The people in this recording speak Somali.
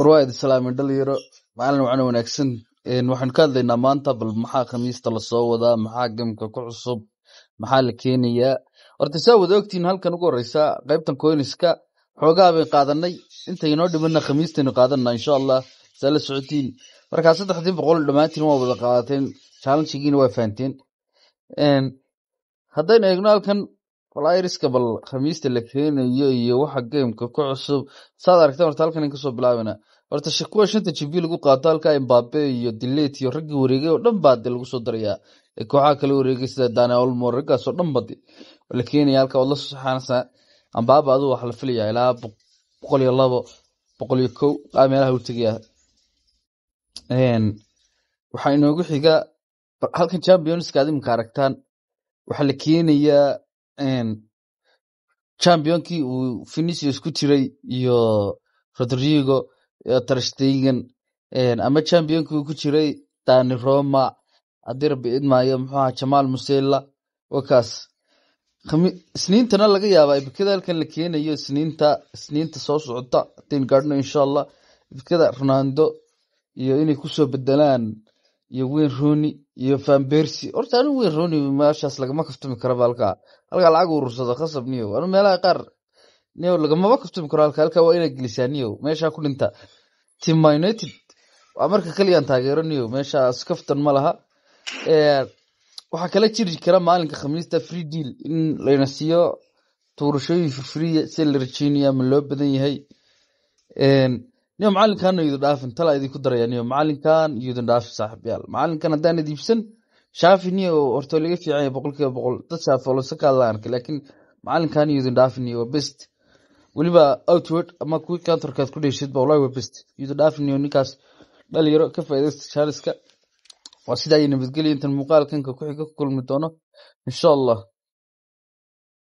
warwayd islaami dhalinyaro macalin wacna wanaagsan waxaan ka hadlaynaa maanta bal maxaa khamiista lasoo wadaa maxaa gemka ku cusub maxaa la keenayaa horta saa wada ogtihiin halkan ugu horeysa qaybtan koyniska xoogaha bay qaadanay inta inoo dhimanna khamiistaynu qaadanna insha allah saa la socotiin markaa saddexdii boqol dhammaantiin waa wada qaadateen chaalenjigiina waa fahanteen haddaynu eegno halkan wal iriska bal khamiista la keenayo iyo waxa gamka ku cusub saad aragteen horta halkan in kasoo bilaabana horta shakuwa shanta jibi lagu qaato halkaa imbabe iyo dilet iyo raggii wareegay oo dhan baa de lagu soo darayaa ee kooxaha kala wareegay sida dane olmo raggaas oo dhan ba la keenaya halka ood la soo saxaanaysa aduu waxa la filayaa ilaa boqol iyo labo boqol iyo kow aa meelaha u tegayaa waxaa inoogu xiga halkan championska ad aragtaan waxaa la keenayaa championkii uu vinicius ku jiray iyo rodrigo iyo ama championkii uu ku jiray dani roma haddii rabbi idmaayo muxuaha jamaal musella wakaas isniintana laga yaabaa ibkada halkan la keenayo isniinta isniinta soo socota haddayn gaadhno insha allah ibkada ronando iyo inay kusoo bedelaan iyo wayne rooney iyo van bercy horta anigu weyn roni meeshaas lagama kaftumi karo baalkaa halkaa lacag urursado khasab niyo anu meelaha qaar niyo lagamaba kaftumi karo halkaa halkaa waa inaa gelisaa niyo meeshaa ku dhinta tima united waa marka kaliyan taageero niyo meeshaas kaftan ma laha waxaa kala jiri kara maalinka khamiista free deal in layna siiyo tuurashooyin firfiriya si la loo badan yahay niyo macalinkaana idin dhaafin tala idinku daraya niyo macalinkan yodin dhaafin saaxiibyaal macalinkan haddaanad iibsan shaafi niyo horto laga fiicanya boqol boqol dad shaafi olose ka hadla arka laakiin macalinkan yodin dhaafin niyo best weliba outward ama kuwii kantorkaad ku dheeshidba wallahi waa best yodin dhaafin niyo ninkaas dhalinyaro ka faa'iidaysta shaariska waa sidaa iyo nabadgelya intan muuqaalkanka ku xiga ku kulmi doono insha allah